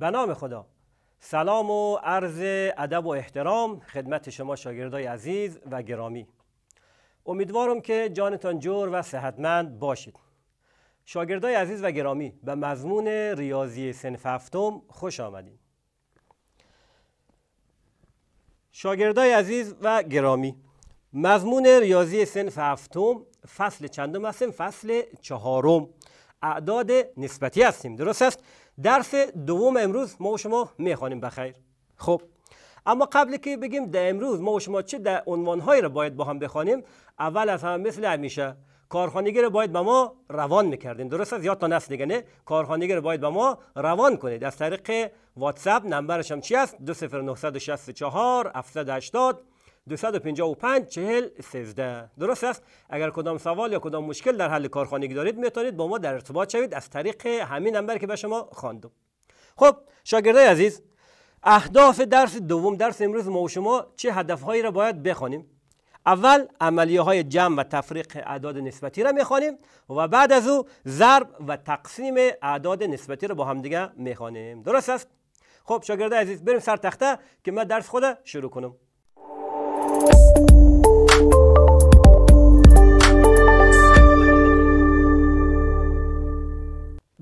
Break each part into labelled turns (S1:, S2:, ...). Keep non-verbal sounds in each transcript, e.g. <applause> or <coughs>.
S1: به نام خدا سلام و عرض ادب و احترام خدمت شما شاگردای عزیز و گرامی امیدوارم که جانتان جور و صحتمند باشید شاگردای عزیز و گرامی به مضمون ریاضی سنف هفتم خوش آمدید شاگردای عزیز و گرامی مضمون ریاضی سنف هفتم فصل چندم هستیم فصل چهارم اعداد نسبتی هستیم درست است درس دوم امروز ما و شما میخوانیم بخیر خب اما قبل که بگیم در امروز ما و شما چه در عنوانهایی را باید با هم بخوانیم اول از همه مثل همیشه کارخانگی رو باید به ما روان میکردین درست از تا نفس دیگه نه کارخانگی رو باید به ما روان کنید از طریق واتساپ نمبرش هم چی است 20964 255 40 13 درست است اگر کدام سوال یا کدام مشکل در حل کارخانگی دارید میتونید با ما در ارتباط شوید از طریق همین نمبر که به شما خواندم خب شاگردای عزیز اهداف درس دوم درس امروز ما و شما چه هدفهایی را باید بخوانیم اول عملیه های جمع و تفریق اعداد نسبتی را میخوانیم و بعد از او ضرب و تقسیم اعداد نسبتی را با هم دیگه میخوانیم درست است خب شاگرده عزیز بریم سر تخته که من درس خود شروع کنم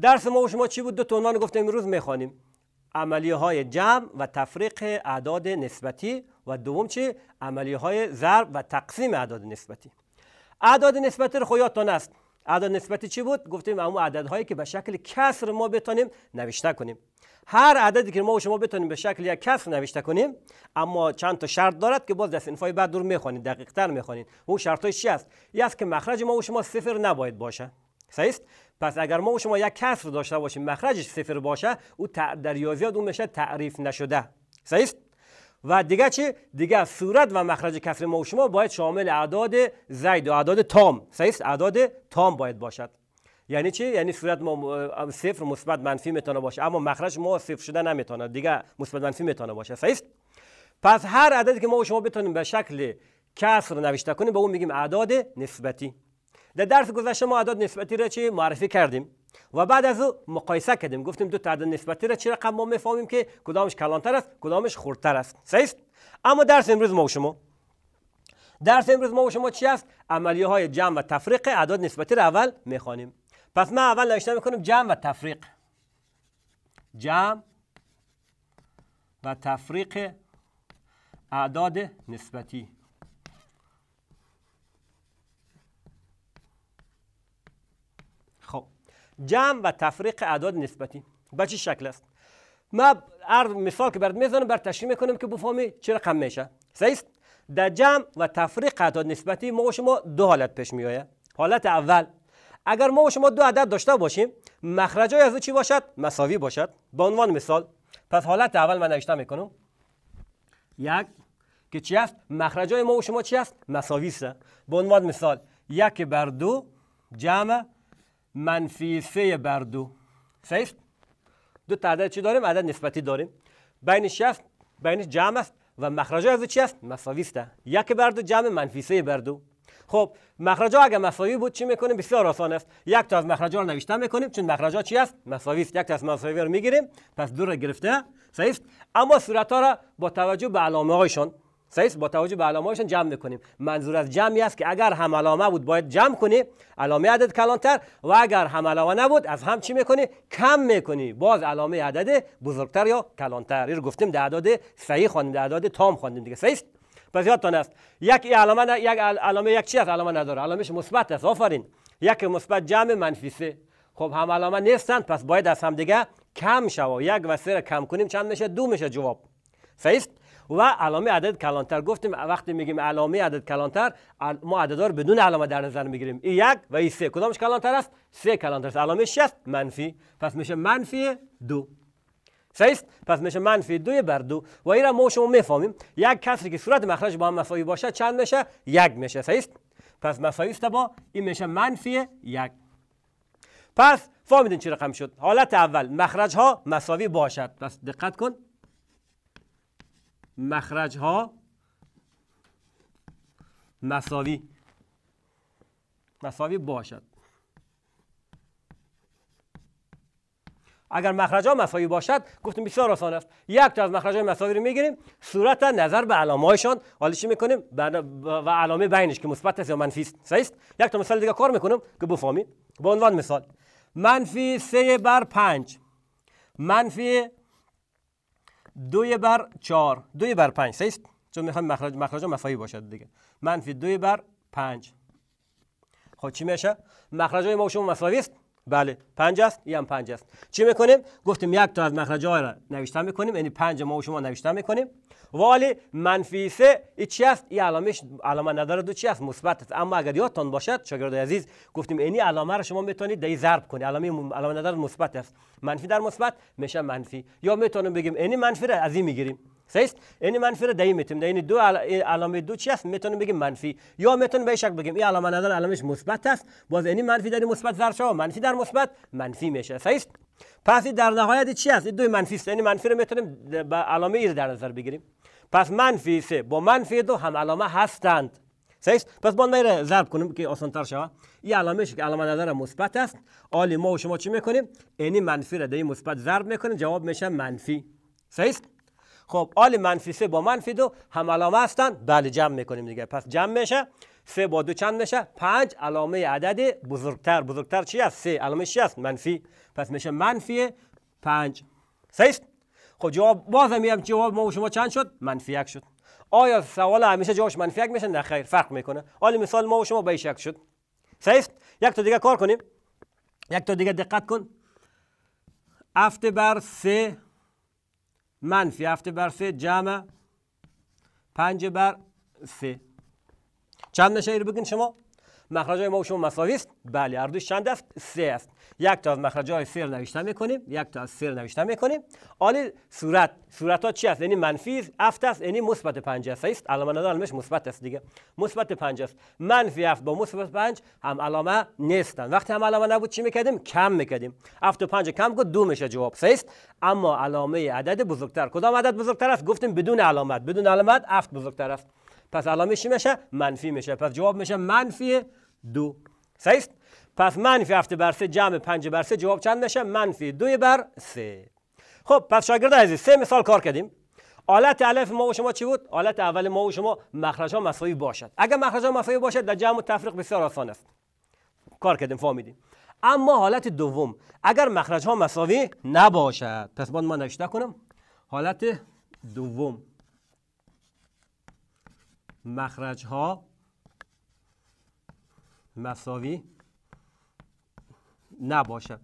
S1: درس ما و شما چی بود دو تا عنوان گفتیم امروز میخوانیم عملیه های جمع و تفریق اعداد نسبتی و دوم چی عملیه های ضرب و تقسیم اعداد نسبتی اعداد نسبتی رو خب است اعداد نسبتی چی بود گفتیم اما هایی که به شکل کسر ما بتانیم نوشته کنیم هر عددی که ما و شما بتانیم به شکل یک کسر نوشته کنیم اما چند تا شرط دارد که باز دست سنفای بعد دور میخوانید دقیقتر میخوانید اون شرط چی است است که مخرج ما و شما صفر نباید باشه صحیح پس اگر ما و شما یک کسر داشته باشیم مخرجش صفر باشه او در ریاضیات اون میشه تعریف نشده صحیح و دیگه چی دیگه صورت و مخرج کسر ما و شما باید شامل اعداد زید و اعداد تام صحیح اعداد تام باید باشد یعنی چی یعنی صورت ما صفر مثبت منفی میتونه باشه اما مخرج ما صفر شده نمیتونه دیگه مثبت منفی میتونه باشه صحیح پس هر عددی که ما و شما بتونیم به شکل کسر نوشته کنیم به اون میگیم اعداد نسبتی در درس گذشته ما اعداد نسبتی را چی معرفی کردیم و بعد از او مقایسه کردیم گفتیم دو تا عدد نسبتی را چه رقم ما میفهمیم که کدامش کلانتر است کدامش خردتر است صحیح اما درس امروز ما و شما درس امروز ما و شما چی است عملیه های جمع و تفریق اعداد نسبتی را اول میخوانیم پس ما اول نوشته میکنم جمع و تفریق جمع و تفریق اعداد نسبتی جمع و تفریق اعداد نسبتی به چه شکل است ما هر مثال که برات میزنم بر تشریح میکنم که بفهمی چه رقم میشه صحیح در جمع و تفریق اعداد نسبتی ما شما دو حالت پیش می آید حالت اول اگر ما و شما دو عدد داشته باشیم مخرج های از او چی باشد مساوی باشد به عنوان مثال پس حالت اول من نوشته میکنم یک که چی است مخرج های ما و شما چی است مساوی است به عنوان مثال یک بر دو جمع منفی سه بر دو سیست دو تا عدد چی داریم عدد نسبتی داریم بینش است بینش جمع است و مخرج از چی است مساوی است یک بر دو جمع منفی سه بر دو خب مخرج ها اگه مساوی بود چی میکنیم بسیار آسان است یک تا از مخرج ها رو نوشته میکنیم چون مخرج ها چی است مساوی است یک تا از مساوی رو میگیریم پس دو رو گرفته صحیح اما صورت ها را با توجه به علامه هایشان سیس با توجه به علامه‌هاشون جمع میکنیم منظور از جمعی است که اگر هم علامه بود باید جمع کنی علامه عدد کلانتر و اگر هم علامه نبود از هم چی میکنی کم میکنی باز علامه عدد بزرگتر یا کلانتر رو گفتیم در عدد صحیح خواندیم در عدد تام خواندیم دیگه صحیح پس یادتان است یک علامه ن... یک علامه یک چی است علامه نداره علامش مثبت است آفرین یک مثبت جمع منفی سه خب هم علامه نیستند پس باید از هم دیگه کم شوا یک و سه کم کنیم چند میشه دو میشه جواب صحیح و علامه عدد کلانتر گفتیم وقتی میگیم علامه عدد کلانتر ما عددها رو بدون علامه در نظر میگیریم این یک و این سه کدامش کلانتر است سه کلانتر است علامه شست منفی پس میشه منفی دو صحیح پس میشه منفی دو بر دو و این را ما شما میفهمیم یک کسری که صورت مخرج با هم مساوی باشه چند میشه یک میشه صحیح پس مساوی است با این میشه منفی یک پس فهمیدین چی رقم شد حالت اول مخرج ها مساوی باشد پس دقت کن مخرج ها مساوی مساوی باشد اگر مخرج ها مساوی باشد گفتیم بسیار آسان است یک تا از مخرج های مساوی رو میگیریم صورت نظر به علامه هایشان حالا چی میکنیم و علامه بینش که مثبت است یا منفی است صحیح یک تا مثال دیگه کار میکنم که بفهمید به عنوان مثال منفی 3 بر 5 منفی دوی بر چهار دوی بر پنج سیست چون میخوایم مخرج مخرج مفایی باشد دیگه منفی دوی بر پنج خب چی میشه مخرج های ما شما مساوی است بله پنج است این هم پنج است چی میکنیم گفتیم یک تا از مخرج های را نوشته میکنیم یعنی پنج ما و شما نوشته میکنیم ولی منفی سه ای چی است این علامش علامه نداره دو چی است مثبت است اما اگر یادتان باشد شاگرد عزیز گفتیم اینی علامه را شما میتونید دهی ضرب کنید علامه علامه نداره مثبت است منفی در مثبت میشه منفی یا میتونیم بگیم اینی منفی را از این میگیریم سیست این منفی رو دایی میتونیم یعنی دو علامه دو چی است میتونیم بگیم منفی یا میتونیم به شک بگیم این علامه ندار علامش مثبت است باز این منفی در مثبت ضرب شو منفی در مثبت منفی میشه سیست پس در نهایت چی است دو منفی است یعنی منفی رو میتونیم به علامه ای در نظر بگیریم پس منفی سه با منفی دو هم علامه هستند سیست پس بون میره ضرب کنیم که آسان تر شوه این علامش که علامه نظر مثبت است عالی ما و شما چی میکنیم اینی منفی رو مثبت ضرب میکنیم جواب میشه منفی سیست خب آل منفی سه با منفی دو هم علامه هستن بله جمع میکنیم دیگه پس جمع میشه سه با دو چند میشه پنج علامه عدد بزرگتر بزرگتر چی است سه علامه چی است منفی پس میشه منفی پنج سیست خب جواب هم میگم جواب ما و شما چند شد منفی یک شد آیا سوال همیشه جوابش منفی یک میشه نه خیر فرق میکنه آل مثال ما و شما به یک شد سیست یک تا دیگه کار کنیم یک تا دیگه دقت کن هفت بر سه منفی هفته بر سه جمع پنج بر سه چند نشه رو بگین شما مخرج های ما شما مساوی است بله اردوش چند است سه است یک تا از مخرج های سر نوشته میکنیم یک تا از سر نوشته میکنیم عالی صورت صورت ها چی است یعنی منفی هفت است یعنی مثبت 5 است است علامه ندار مثبت است دیگه مثبت 5 است منفی 7 با مثبت 5 هم علامه نیستن وقتی هم علامه نبود چی میکردیم کم میکردیم 7 و 5 کم گفت دو میشه جواب است اما علامه عدد بزرگتر کدام عدد بزرگتر است گفتیم بدون علامت بدون علامت 7 بزرگتر است پس علامه چی میشه منفی میشه پس جواب میشه منفی دو صحیح پس منفی هفت بر سه جمع پنج بر سه جواب چند میشه منفی دوی بر سه خب پس شاگرد عزیز سه مثال کار کردیم آلت الف ما و شما چی بود آلت اول ما و شما مخرج ها مساوی باشد اگر مخرج ها مساوی باشد در جمع و تفریق بسیار آسان است کار کردیم فهمیدیم اما حالت دوم اگر مخرج ها مساوی نباشد پس باید من نشته کنم حالت دوم مخرج ها مساوی نباشد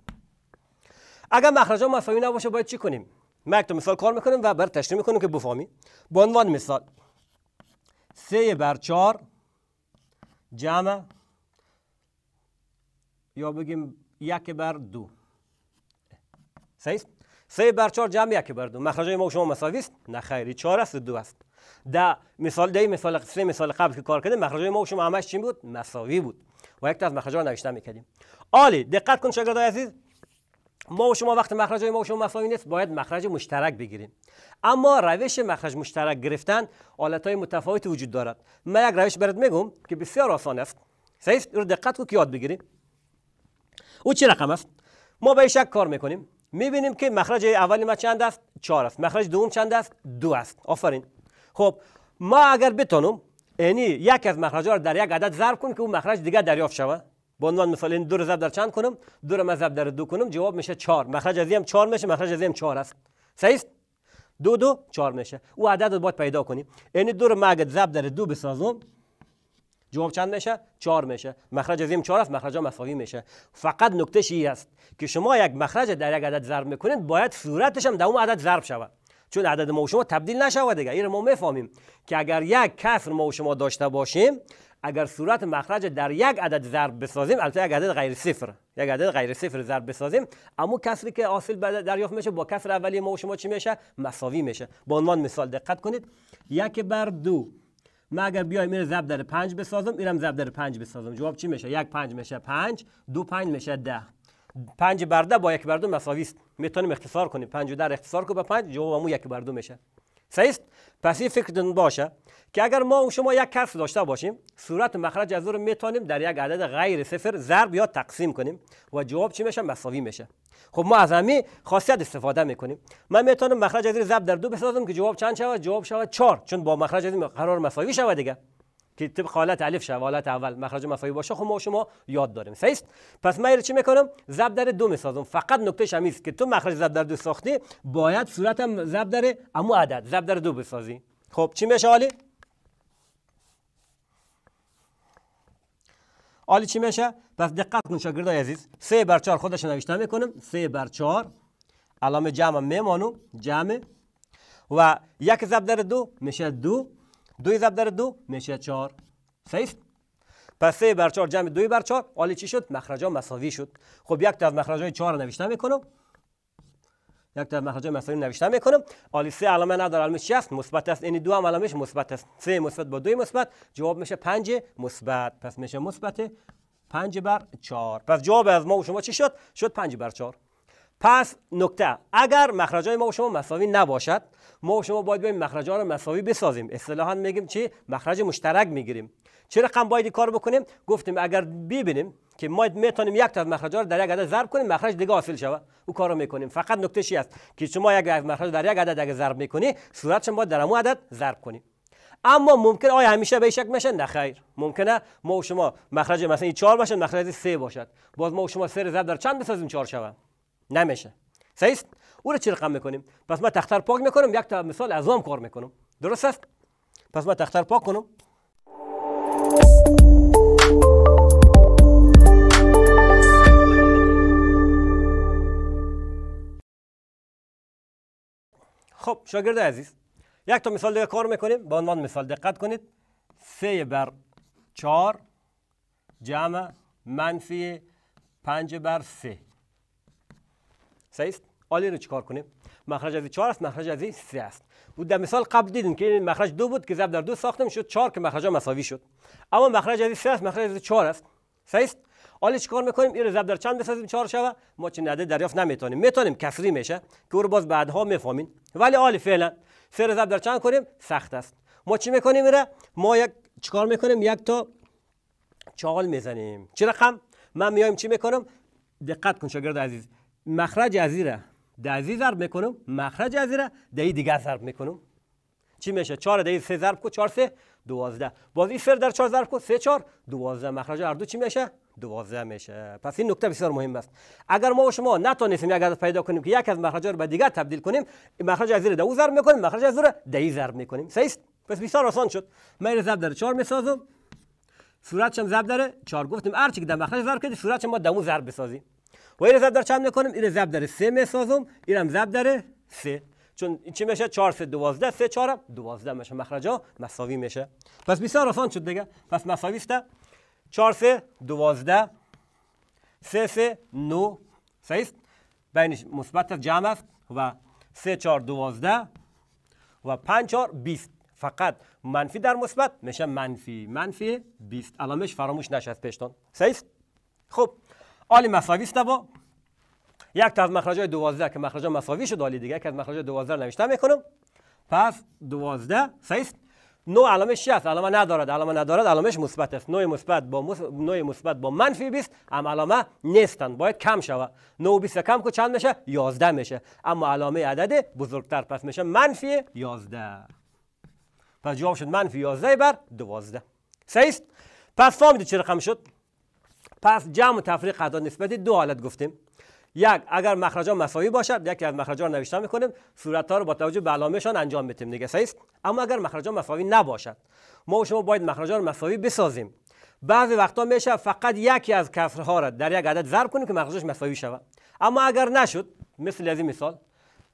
S1: اگر مخرج ها مساوی نباشه باید چی کنیم ما یک مثال کار میکنیم و بر تشریح میکنیم که بفهمی به عنوان مثال سه بر چهار جمع یا بگیم یک بر دو سه بر چهار جمع یک بر دو مخرج ما و شما مساوی است نه خیری چهار است دو است در مثال دی مثال سه مثال قبل که کار کردیم مخرج ما و شما همش چی بود مساوی بود و یک تا از مخرج ها نوشته میکردیم عالی دقت کن شاگرد عزیز ما و شما وقت مخرج ما و شما مساوی نیست باید مخرج مشترک بگیریم اما روش مخرج مشترک گرفتن حالت های متفاوتی وجود دارد من یک روش برات میگم که بسیار آسان است صحیح رو دقت کو که یاد بگیری او چه رقم است ما به شک کار میکنیم میبینیم که مخرج اولی ما چند است 4 است مخرج دوم چند است دو است آفرین خب ما اگر بتونم یعنی یک از مخرج ها رو در یک عدد ضرب کنم که اون مخرج دیگه دریافت شوه با عنوان مثال این دو رو ضرب در چند کنم دو رو من ضرب در دو کنم جواب میشه 4 مخرج از هم 4 میشه مخرج از هم 4 است صحیح است دو دو 4 میشه او عدد رو باید پیدا کنیم یعنی دو رو من اگر ضرب در دو بسازم جواب چند میشه؟ چهار میشه. مخرج از این چهار است، مخرج ها مساوی میشه. فقط نکته شیه است که شما یک مخرج در یک عدد ضرب میکنید، باید صورتش هم در اون عدد ضرب شود. چون عدد ما و شما تبدیل نشود دیگه این ما میفهمیم که اگر یک کسر ما و شما داشته باشیم اگر صورت مخرج در یک عدد ضرب بسازیم البته یک عدد غیر صفر یک عدد غیر صفر ضرب بسازیم اما کسری که حاصل دریافت میشه با کسر اولی ما و شما چی میشه مساوی میشه به عنوان مثال دقت کنید یک بر دو ما اگر بیایم این ضرب در 5 بسازم اینم ضرب در 5 بسازم جواب چی میشه یک 5 میشه 5 دو 5 میشه ده. 5 بر با یک بر دو مساوی است میتونیم اختصار کنیم در اختصار کنیم به 5 جواب مو یک بر دو میشه صحیح پس این فکرتون باشه که اگر ما و شما یک کس داشته باشیم صورت مخرج از رو میتونیم در یک عدد غیر صفر ضرب یا تقسیم کنیم و جواب چی میشه مساوی میشه خب ما از همین خاصیت استفاده میکنیم من میتونم مخرج از ضرب در دو بسازم که جواب چند شود جواب شود 4 چون با مخرج از قرار مساوی شود دیگه که طبق حالت الف شد حالت اول مخرج مفاهی باشه خب ما شما یاد داریم صحیح پس من چی میکنم ضرب در دو میسازم فقط نکتهش هم که تو مخرج زبدر در دو ساختی باید صورتم ضرب در امو عدد زبدر در دو بسازی خب چی میشه حالی؟ عالی چی میشه پس دقت کن شاگردای عزیز سه بر 4 خودش نوشته میکنم سه بر چهار. علامه جمع میمانو جمع و یک زبدر در دو میشه دو دو ضرب در دو میشه چار. صحیح پس سه بر چار جمع دوی بر چار. آلی چی شد ها مساوی شد خب یک تا از مخرج های رو نوشته میکنم یک تا مخرج مساوی نوشته میکنم آلی سه علامه نداره علامه چی است مثبت است این یعنی دو هم علامش مثبت است سه مثبت با دوی مثبت جواب میشه پنج مثبت پس میشه مثبت پنج بر 4 پس جواب از ما و شما چی شد شد پنج بر 4 پس نکته اگر مخرج های ما و شما مساوی نباشد ما و شما باید بیایم مخرج ها رو مساوی بسازیم اصطلاحا میگیم چی مخرج مشترک میگیریم چه رقم باید کار بکنیم گفتیم اگر ببینیم که ما میتونیم یک تا از مخرج ها رو در یک عدد ضرب کنیم مخرج دیگه حاصل شود او کار رو میکنیم فقط نکته چی است که شما یک مخرج در یک عدد اگر ضرب میکنی صورت شما در هم عدد ضرب کنیم اما ممکن آیا همیشه به شک میشه نه خیر ممکنه ما و شما مخرج مثلا 4 باشه مخرج 3 باشد باز ما و شما 3 ضرب در چند بسازیم 4 شود نمیشه صحیح او رو چی رقم میکنیم پس ما تختر پاک میکنم یک تا مثال ازام کار میکنم درست است پس ما تختر پاک کنم خب شاگرد عزیز یک تا مثال دیگه کار میکنیم به عنوان مثال دقت کنید سه بر چهار جمع منفی پنج بر سه صحیح آلی رو چیکار کنیم مخرج از 4 است مخرج از 3 است بود در مثال قبل دیدیم که این مخرج دو بود که ضرب در دو ساختم شد 4 که مخرج مساوی شد اما مخرج از 3 است مخرج از 4 است صحیح است آلی چیکار میکنیم این رو ضرب در چند بسازیم 4 شوه ما چه نده دریافت نمیتونیم میتونیم کسری میشه که رو باز بعدها میفهمین ولی آلی فعلا سه ضرب در چند کنیم سخت است ما چی میکنیم میره ما یک چیکار میکنیم یک تا چال میزنیم چه رقم من میایم چی میکنم دقت کن شاگرد عزیز مخرج ازیره ده زی ضرب میکنم مخرج ازیره زیره ده دیگر ضرب میکنم چی میشه 4 ده 3 ضرب کو 4 3 باز سر در چهار ضرب کو سه چهار دوازده مخرج هر دو چی میشه دوازده میشه پس این نکته بسیار مهم است اگر ما و شما نتونستیم یک عدد پیدا کنیم که یک از مخرج رو به دیگر تبدیل کنیم مخرج از ده ده ضرب میکنیم مخرج از ده ده ضرب میکنیم صحیح است پس بسیار آسان شد من ضرب در چهار میسازم هم ضرب داره چهار گفتیم هر در مخرج ضرب کردی صورتش ما دمو ضرب بسازیم و این ضرب در چند میکنم این ضرب در سه میسازم اینم ضرب در سه چون چی میشه 4 سه 12 3 4 دوازده میشه مخرجا مساوی میشه پس بسیار آسان شد دیگه پس مساوی است چهار سه 12 سه سه نو صحیح است بینش مثبت جمع است و سه چهار دوازده و پنج چهار بیست فقط منفی در مثبت میشه منفی منفی 20 علامش فراموش نشه از صحیح خب آلی مساوی است با یک تا از مخرج های 12 که مخرج مساوی شد آلی دیگه یک از مخرج 12 نوشته میکنم پس 12 صحیح نو علامه 6 است علامه ندارد علامه ندارد علامش مثبت است نو مثبت با مص... نو مثبت با منفی 20 هم علامه نیستند باید کم شود نو 20 کم کو چند میشه 11 میشه اما علامه عدد بزرگتر پس میشه منفی 11 پس جواب شد منفی 11 بر 12 صحیح است پس فهمید چه رقم شد پس جمع و تفریق اعداد نسبتی دو حالت گفتیم یک اگر مخرج مساوی باشد یکی از مخرج رو نوشتن میکنیم صورت ها رو با توجه به علامهشان انجام میتیم دیگه است اما اگر مخرج مساوی نباشد ما و شما باید مخرج رو مساوی بسازیم بعضی وقتا میشه فقط یکی از کسرها را در یک عدد ضرب کنیم که مخرجش مساوی شود اما اگر نشد مثل از این مثال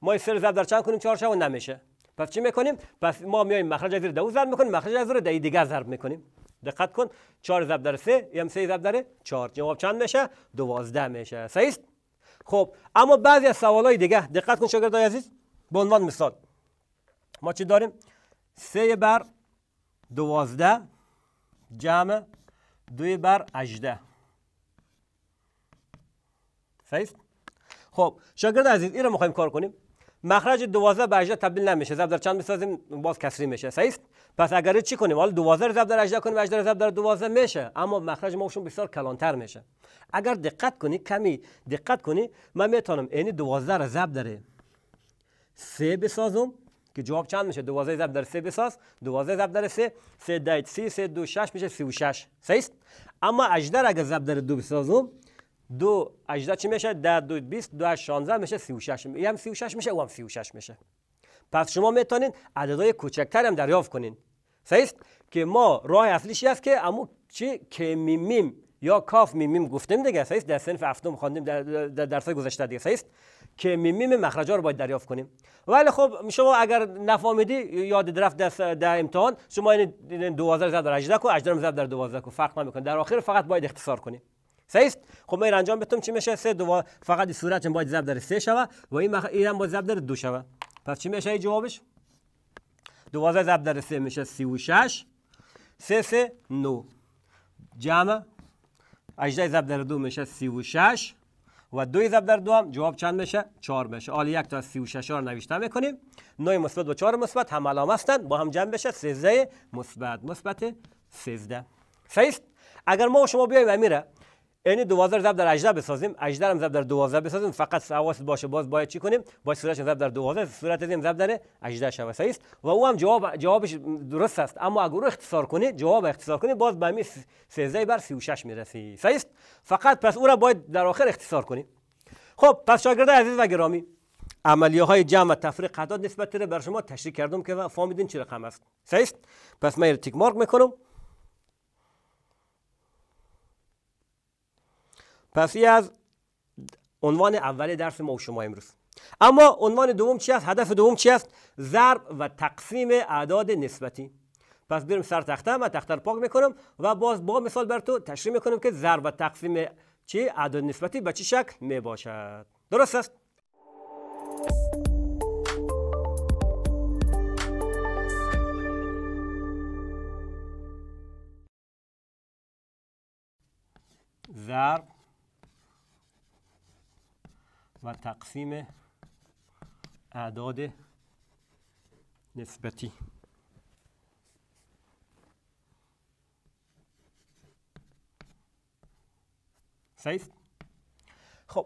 S1: ما سر ضرب در چند کنیم چهار شود نمیشه پس چی میکنیم پس ما میایم مخرج از زیر دو ضرب میکنیم مخرج از زیر دیگه ضرب میکنیم دقت کن 4 ضرب در 3 یا 3 ضرب در 4 جواب چند میشه 12 میشه صحیح است خب اما بعضی از سوال های دیگه دقت کن شاگردای عزیز به عنوان مثال ما چی داریم 3 بر 12 جمع 2 بر 18 صحیح خب شاگرد عزیز این رو میخوایم کار کنیم مخرج 12 به 18 تبدیل نمیشه ضرب در چند بسازیم باز کسری میشه صحیح پس اگر چی کنیم حالا 12 رو ضرب در 18 کنیم 18 رو ضرب در 12 میشه اما مخرج ماشون بسیار کلانتر میشه اگر دقت کنی کمی دقت کنی من میتونم این 12 را ضرب در 3 بسازم که جواب چند میشه 12 ضرب در 3 بساز 12 ضرب در 3 3 در 3 3 2 6 میشه 36 صحیح اما 18 اگر ضرب در 2 بسازم دو 18 چی میشه در دو 20 دو 16 میشه 36 این هم 36 میشه او هم 36 میشه پس شما میتونید عددهای کوچکتر هم دریافت کنین صحیح که ما راه اصلیش است که امو چی که میمیم یا کاف میمیم گفتیم دیگه صحیح در صنف هفتم خواندیم در, در درس گذشته دیگه صحیح که میمیم مخرجا رو باید دریافت کنیم ولی خب شما اگر نفهمیدی یاد درفت در, در امتحان شما این 12 ضرب در 18 کو 18 ضرب در 12 کو فرق نمیکنه در آخر فقط باید اختصار کنیم است خب ما این انجام بتم چی میشه سه دو فقط این صورت باید ضرب در سه شوه و این مخ... باید ضرب در دو شوه پس چی میشه جوابش 12 ضرب در سه میشه 36 سه سه نو جمع اجده ضرب در دو میشه سی و دوی ضرب در دو هم جواب چند میشه 4 میشه حالا یک تا شش 36 رو نوشته میکنیم نوی مثبت و 4 مثبت هم علام هستن با هم جمع بشه 13 مثبت مثبت 13 صحیح اگر ما شما بیایم امیره یعنی 12 ضرب در 18 بسازیم 18 هم ضرب در 12 بسازیم فقط حواس باشه باز باید چی کنیم باید صورت ضرب در 12 صورت این ضرب در 18 شوه صحیح است و او هم جواب جوابش درست است اما اگر اختصار کنی جواب اختصار کنی باز به می 13 بر 36 میرسی صحیح است فقط پس او را باید در آخر اختصار کنی خب پس شاگرده عزیز و گرامی عملیه های جمع تفریق اعداد نسبت را بر شما تشریح کردم که فهمیدین چه رقم است صحیح است پس من تیک مارک میکنم پس این از عنوان اول درس ما و شما امروز اما عنوان دوم چی است هدف دوم چی است ضرب و تقسیم اعداد نسبتی پس بریم سر تخته من تخته رو پاک میکنم و باز با مثال بر تو تشریح میکنم که ضرب و تقسیم چی اعداد نسبتی به چه شکل میباشد درست است ضرب و تقسیم اعداد نسبتی سیست خب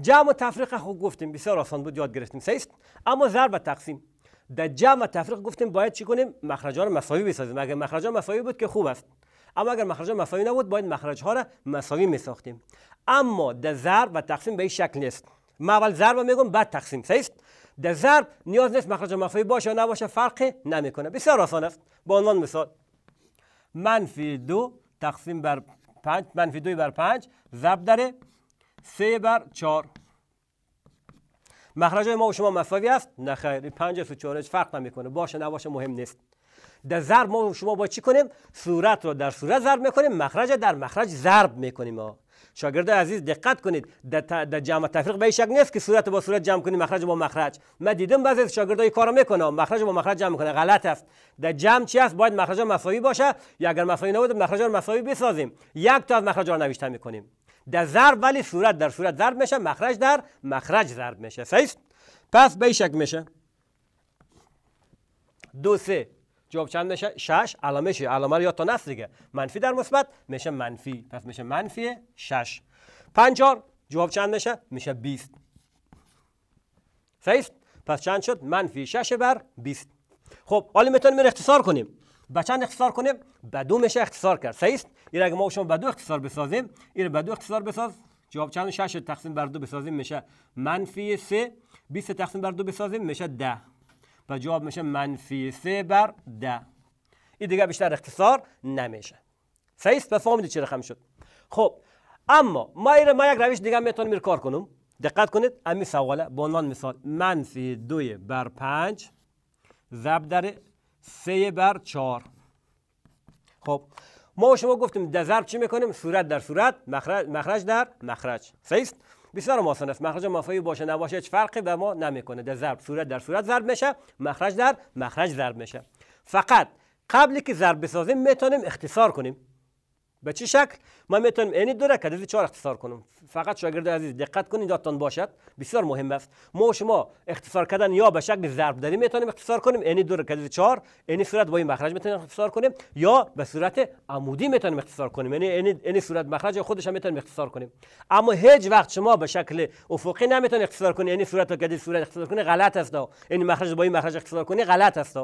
S1: جمع و تفریق خوب گفتیم بسیار آسان بود یاد گرفتیم سیست اما ضرب و تقسیم در جمع و تفریق گفتیم باید چی کنیم ها رو مساوی بسازیم اگر ها مساوی بود که خوب است اما اگر مخرج مساوی نبود باید مخرج ها را مساوی می ساختیم اما در ضرب و تقسیم به این شکل نیست ما اول ضرب میگم بعد تقسیم صحیح در ضرب نیاز نیست مخرج مفعولی باشه یا نباشه فرقی نمیکنه بسیار آسان است با عنوان مثال منفی دو تقسیم بر پنج منفی دوی بر پنج ضرب در سه بر چهار مخرج ما و شما مساوی است نه خیر 5 و 4 فرق نمیکنه باشه نباشه مهم نیست در ضرب ما و شما با چی کنیم صورت رو در صورت ضرب میکنیم مخرج در مخرج ضرب میکنیم شاگرد عزیز دقت کنید در جمع تفریق به شک نیست که صورت با صورت جمع کنید مخرج با مخرج من دیدم بعضی از شاگردای کارو میکنه مخرج با مخرج جمع میکنه غلط است در جمع چی است باید مخرج مساوی باشه یا اگر مساوی نبود مخرج مساوی بسازیم یک تا از مخرج ها نوشته میکنیم در ضرب ولی صورت در صورت ضرب میشه مخرج در مخرج ضرب میشه صحیح پس به شک میشه دو سه جواب چند میشه 6 علامه چیه علامه رو تا نصف دیگه منفی در مثبت میشه منفی پس میشه منفی 6 پنجار جواب چند میشه میشه 20 صحیح پس چند شد منفی 6 بر 20 خب حالا میتونیم اختصار کنیم به چند اختصار کنیم به دو میشه اختصار کرد صحیح این اگه ما شما به دو اختصار بسازیم این به دو اختصار بساز جواب چند 6 تقسیم بر دو بسازیم میشه منفی 3 20 تقسیم بر دو بسازیم میشه 10 و جواب میشه منفی سه بر ده این دیگه بیشتر اختصار نمیشه فیس به فهمیدید چه رقم شد خب اما ما ما یک روش دیگه میتونیم کار کنم دقت کنید امی سواله به عنوان مثال منفی دوی بر پنج ضرب در سه بر چهار خب ما شما گفتیم در ضرب چی میکنیم صورت در صورت مخرج, در مخرج صحیح بسیار است. مخرج مفایی باشه نباشه هیچ فرقی به ما نمیکنه در ضرب صورت در صورت ضرب میشه مخرج در مخرج ضرب میشه فقط قبلی که ضرب بسازیم میتونیم اختصار کنیم به چه شکل ما میتونم این دو رکعت چهار اختصار کنم فقط شاگرد عزیز دقت کنید یادتان باشد بسیار مهم است ما شما اختصار کردن یا به شکل ضرب داری میتونیم اختصار کنیم این دو رکعت از چهار این صورت با این مخرج میتونیم اختصار کنیم یا به صورت عمودی میتونیم اختصار کنیم یعنی این صورت مخرج خودش هم میتونیم اختصار کنیم اما هیچ وقت شما به شکل افقی نمیتونید اختصار کنید یعنی صورت رو که صورت اختصار کنید غلط است یعنی مخرج با این مخرج اختصار کنید غلط است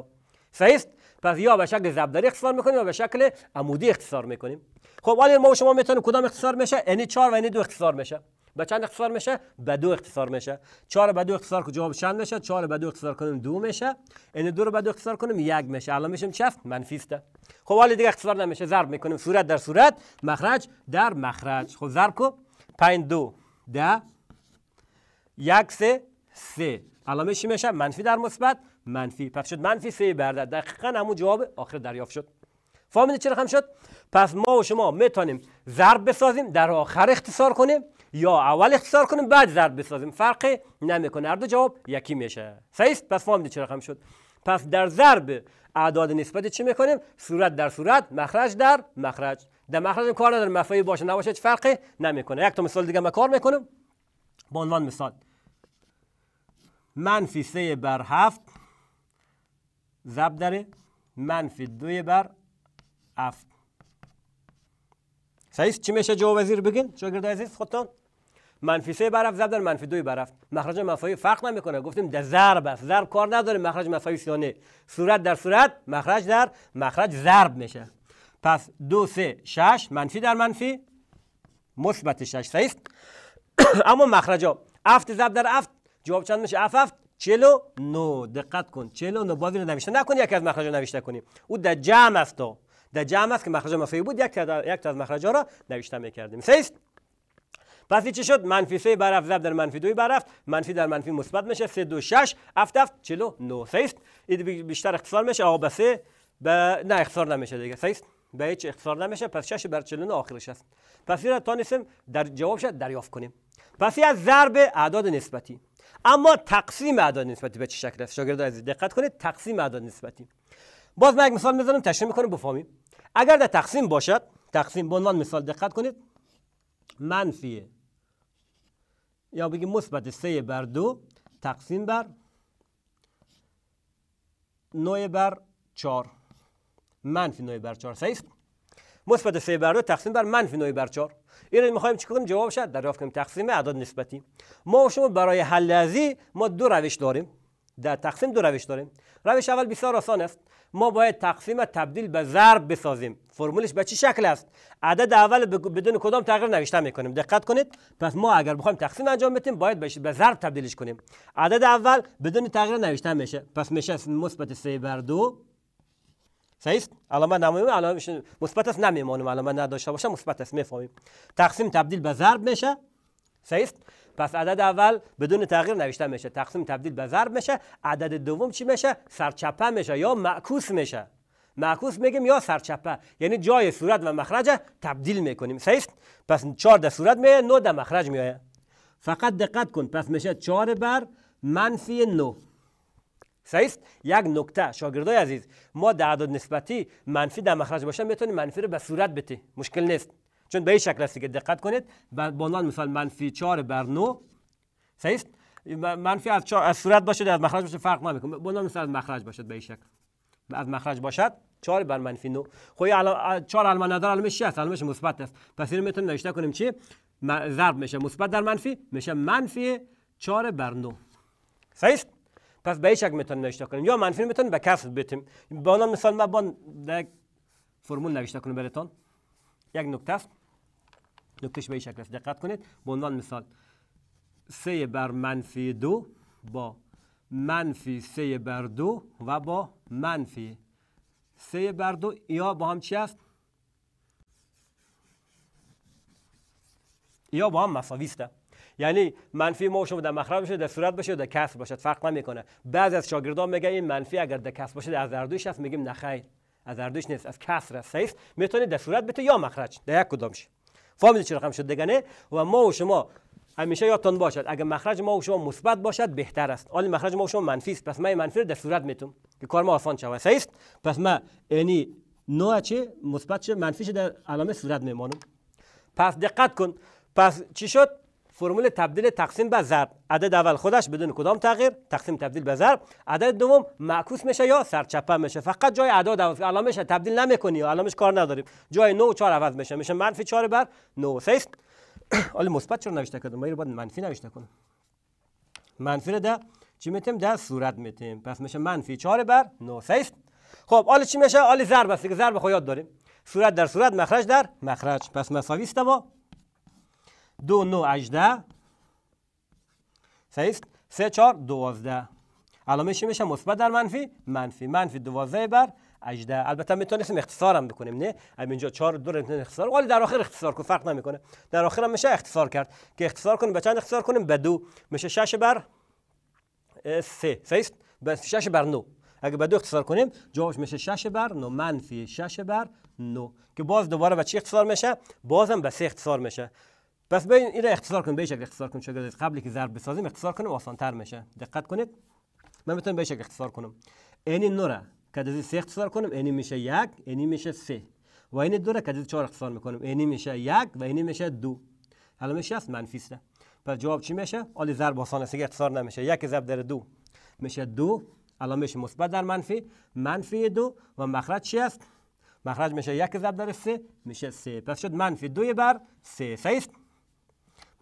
S1: صحیح پس یا به شکل ضرب اختصار میکنیم یا به شکل عمودی اختصار میکنیم خب ولی ما و شما میتونیم کدام اختصار میشه یعنی 4 و یعنی 2 اختصار میشه به چند اختصار میشه به دو اختصار میشه 4 به دو اختصار که جواب چند میشه 4 به دو اختصار کنیم دو میشه یعنی 2 رو به دو اختصار کنیم یک میشه الان میشیم چفت منفی است خب ولی دیگه اختصار نمیشه ضرب میکنیم صورت در صورت مخرج در مخرج خب ضرب کو 5 دو ده یک سه سه الان میشه منفی در مثبت منفی پس شد منفی سه برده دقیقا همون جواب آخر دریافت شد فهمیدی چرا رقم شد پس ما و شما میتونیم ضرب بسازیم در آخر اختصار کنیم یا اول اختصار کنیم بعد ضرب بسازیم فرقی نمیکنه هر دو جواب یکی میشه صحیح پس فهمیدی چرا رقم شد پس در ضرب اعداد نسبت چی میکنیم صورت در صورت مخرج در مخرج در مخرج کار نداره مفایی باشه نباشه چه فرقی نمیکنه یک تا مثال دیگه ما کار میکنم به عنوان مثال منفی 3 بر 7 زب داره منفی دوی بر اف صحیح چی میشه جواب وزیر بگین شاگرد عزیز خودتان منفی سه بر زب در منفی دوی بر اف مخرج مفایی فرق نمیکنه گفتیم در ضرب است ضرب کار نداره مخرج مفایی سیانه صورت در صورت مخرج در مخرج ضرب میشه پس دو سه شش منفی در منفی مثبت شش صحیح <coughs> اما مخرج ها افت زب در افت جواب چند میشه افت چلو نو دقت کن نو باز رو نوشته نکن یکی از مخرجا نوشته کنیم او در جمع است در جمع است که مخرج مفعول بود یک تا یک از مخرج را نوشته میکردیم سیست پس چی شد منفی سه برف ضرب در منفی دوی افت منفی در منفی مثبت میشه دو شش افت هفت چلو سیست این بیشتر اختصار میشه آقا سه نه اختصار نمیشه دیگه سیست به هیچ اختصار نمیشه پس 6 بر نو آخرش است پس را تانیسم در جوابش دریافت کنیم پس از ضرب اعداد نسبتی اما تقسیم اعداد نسبتی به چه شکل است شاگرد عزیز دقت کنید تقسیم اعداد نسبتی باز من یک مثال میزنم تشریح میکنم بفهمیم اگر در تقسیم باشد تقسیم به عنوان مثال دقت کنید منفی یا بگیم مثبت 3 بر 2 تقسیم بر 9 بر 4 منفی 9 بر 4 صحیح است مثبت 3 بر 2 تقسیم بر منفی 9 بر 4 این میخوایم چیکار جواب شد دریافت کنیم تقسیم اعداد نسبتی ما و شما برای حل ازی ما دو روش داریم در تقسیم دو روش داریم روش اول بسیار آسان است ما باید تقسیم تبدیل به ضرب بسازیم فرمولش به چه شکل است عدد اول بدون کدام تغییر نوشته میکنیم دقت کنید پس ما اگر بخوایم تقسیم انجام بدیم باید به ضرب تبدیلش کنیم عدد اول بدون تغییر نوشته میشه پس میشه مثبت 3 بر 2 صحیح علامه نمیمونه علامه مثبت است نمیمونه علامه نداشته باشه مثبت است میفهمیم تقسیم تبدیل به ضرب میشه صحیح پس عدد اول بدون تغییر نوشته میشه تقسیم تبدیل به ضرب میشه عدد دوم چی میشه سرچپه میشه یا معکوس میشه معکوس میگیم یا سرچپه یعنی جای صورت و مخرج تبدیل میکنیم صحیح پس 4 در صورت میه 9 در مخرج میآید فقط دقت کن پس میشه 4 بر منفی 9 است یک نکته شاگردای عزیز ما در اعداد نسبتی منفی در مخرج باشه میتونیم منفی رو به صورت بتی مشکل نیست چون به این شکل است که دقت کنید با عنوان مثال منفی 4 بر 9 است منفی از, از صورت باشد از مخرج باشه فرق نمیکنه به عنوان مثال از مخرج باشد به این شکل از مخرج باشد 4 بر منفی 9 خب 4 علما نداره علمش چی است علمش مثبت است پس اینو میتونیم نوشته کنیم چی ضرب میشه مثبت در منفی میشه منفی 4 بر 9 صحیح پس به شک میتونیم نشتا کنیم یا منفی میتونیم به کف بتیم با اون مثال ما با فرمول نوشته کنم براتون یک نقطه است نقطه به شک رفت دقت کنید به عنوان مثال 3 بر منفی 2 با منفی 3 بر 2 و با منفی 3 بر 2 یا با هم چی است یا با هم مساوی است یعنی منفی ما شما در مخرج بشه در صورت بشه در کسر باشد فرق نمیکنه بعضی از شاگردان میگه این منفی اگر در کسر باشه از اردوش است میگیم نخیر از اردوش نیست از کسر است صحیح میتونه در صورت بده یا مخرج در یک شه فهمید چرا هم شد دگنه و ما و شما همیشه یادتون باشد اگر مخرج ما و شما مثبت باشد بهتر است مخراج مخرج ما و شما منفی است پس من منفی رو در صورت میتونم که کار ما آسان شود صحیح پس ما یعنی نوع چه مثبت چه منفیش در علامه صورت میمانم پس دقت کن پس چی شد فرمول تبدیل تقسیم به ضرب عدد اول خودش بدون کدام تغییر تقسیم تبدیل به ضرب عدد دوم معکوس میشه یا سرچپه میشه فقط جای اعداد عوض میشه تبدیل نمیکنی علامش کار نداریم جای 9 و 4 عوض میشه میشه منفی 4 بر 9 سه است <coughs> حالا مثبت چرا نوشته کردم ما باید منفی نوشته کنم منفی ده چی میتیم ده صورت میتیم پس میشه منفی 4 بر 9 سه خب حالا چی میشه حالا ضرب است که ضرب خو یاد داریم صورت در صورت مخرج در مخرج پس مساوی است با دو نو اجده صحیح سه چار دوازده علامه چی میشه مثبت در منفی منفی منفی دوازده بر 18 البته اختصار هم بکنیم نه اینجا 4 دو اختصار ولی در آخر اختصار کن فرق نمیکنه در آخر هم میشه اختصار کرد که اختصار کنیم به چند اختصار کنیم به دو میشه 6 بر سه صحیح به بر نو. اگه به دو اختصار کنیم جوابش میشه 6 بر نو منفی شش بر نو. که باز دوباره به چی اختصار میشه بازم به سه اختصار میشه پس ببین این را اختصار کنیم به شکل اختصار کنیم شده قبلی که ضرب بسازیم اختصار کنیم آسان تر میشه دقت کنید من میتونم به شکل اختصار کنم این نو که دزی سه اختصار کنم اینی میشه یک اینی میشه سه و این دو را که دزی چهار اختصار میکنم اینی میشه یک و اینی میشه دو حالا میشه است منفی است پس جواب چی میشه آلی ضرب آسان است اختصار نمیشه یک ضرب در دو میشه دو الان میشه مثبت در منفی منفی دو و مخرج چی است مخرج میشه یک ضرب در سه میشه سه پس شد منفی دو بر سه سه است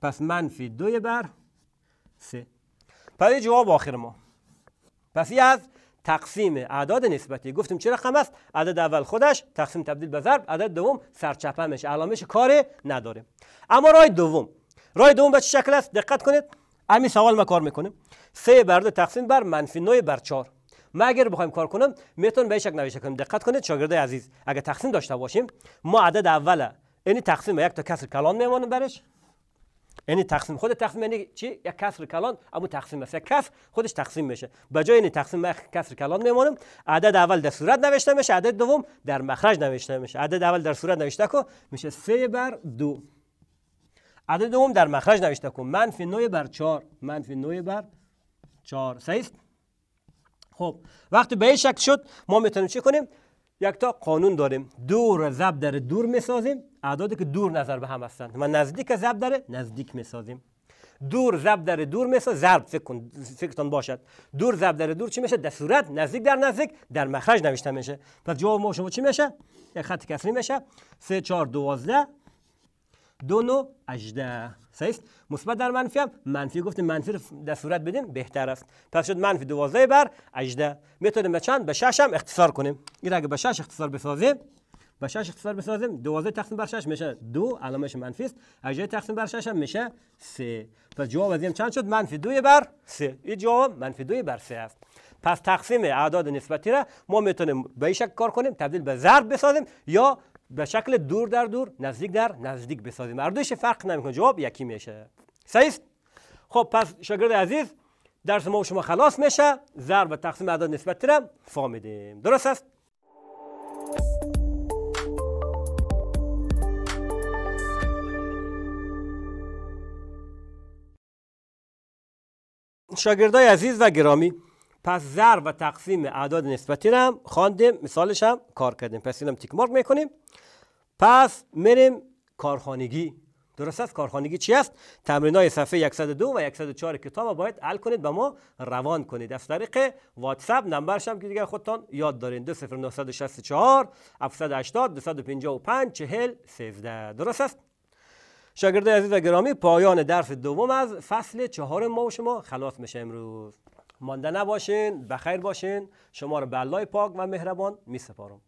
S1: پس منفی دوی بر سه پس جواب آخر ما پس از تقسیم اعداد نسبتی گفتیم چه رقم است عدد اول خودش تقسیم تبدیل به ضرب عدد دوم سرچپمش میشه علامش کار نداره اما رای دوم رای دوم به چه شکل است دقت کنید امی سوال ما کار میکنیم سه بر دو تقسیم بر منفی نوی بر چهار ما اگر بخوایم کار کنم میتون به شکل نوشته کنیم دقت کنید شاگردای عزیز اگر تقسیم داشته باشیم ما عدد اوله یعنی تقسیم یک تا کسر کلان میمانیم برش یعنی تقسیم خود تقسیم یعنی چی یک کسر کلان اما تقسیم است یک کسر خودش تقسیم میشه به جای این تقسیم من کسر کلان میمونیم عدد اول در صورت نوشته میشه عدد دوم در مخرج نوشته میشه عدد اول در صورت نوشته کو میشه 3 بر 2 عدد دوم در مخرج نوشته کو منفی 9 بر 4 منفی 9 بر 4 صحیح خب وقتی به این شکل شد ما میتونیم چی کنیم یک تا قانون داریم دور ضرب در دور میسازیم اعدادی که دور نظر به هم هستند و نزدیک ضرب در نزدیک میسازیم دور ضرب در دور میساز ضرب فکر کن باشد دور ضرب در دور چی میشه در صورت نزدیک در نزدیک در مخرج نوشته میشه پس جواب ما شما چی میشه یک خط کسری میشه 3 4 12 دو نو اجده است مثبت در منفی هم منفی گفتیم منفی رو در صورت بدیم بهتر است پس شد منفی دوازده بر اجده میتونیم به چند به شش هم اختصار کنیم این اگه به شش اختصار بسازیم به شش اختصار بسازیم 12 تقسیم بر شش میشه 2 علامش منفی است اجده تقسیم بر شش هم میشه سه. پس جواب از چند شد منفی دوی بر سه. این جواب منفی دوی بر سه است پس تقسیم اعداد نسبتی را ما میتونیم به این کار کنیم تبدیل به ضرب بسازیم یا به شکل دور در دور نزدیک در نزدیک بسازیم هر فرق نمیکنه جواب یکی میشه صحیح خب پس شاگرد عزیز درس ما و شما خلاص میشه ضرب و تقسیم اعداد نسبتی را فهمیدیم درست است شاگردای عزیز و گرامی پس ضرب و تقسیم اعداد نسبتی رو هم خواندیم مثالش هم کار کردیم پس اینم تیک مارک میکنیم پس میریم کارخانگی درست است کارخانگی چی است تمرین های صفحه 102 و 104 کتاب باید حل کنید به ما روان کنید از طریق واتساپ نمبرش هم که دیگه خودتان یاد دارین 20964 780 255 40 13 درست است شاگرده عزیز و گرامی پایان درس دوم از فصل چهار ما و شما خلاص میشه امروز مانده نباشین بخیر باشین شما رو به الله پاک و مهربان می سپارم